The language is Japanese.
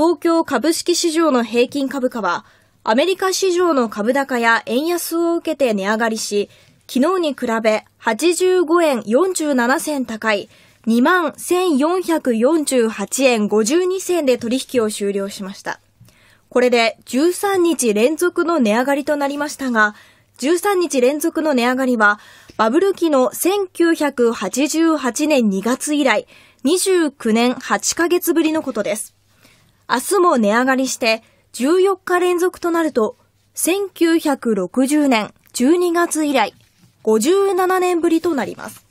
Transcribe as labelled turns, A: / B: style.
A: 東京株式市場の平均株価は、アメリカ市場の株高や円安を受けて値上がりし、昨日に比べ85円47銭高い2万1448円52銭で取引を終了しました。これで13日連続の値上がりとなりましたが、13日連続の値上がりは、バブル期の1988年2月以来、29年8ヶ月ぶりのことです。明日も値上がりして、14日連続となると、1960年12月以来、57年ぶりとなります。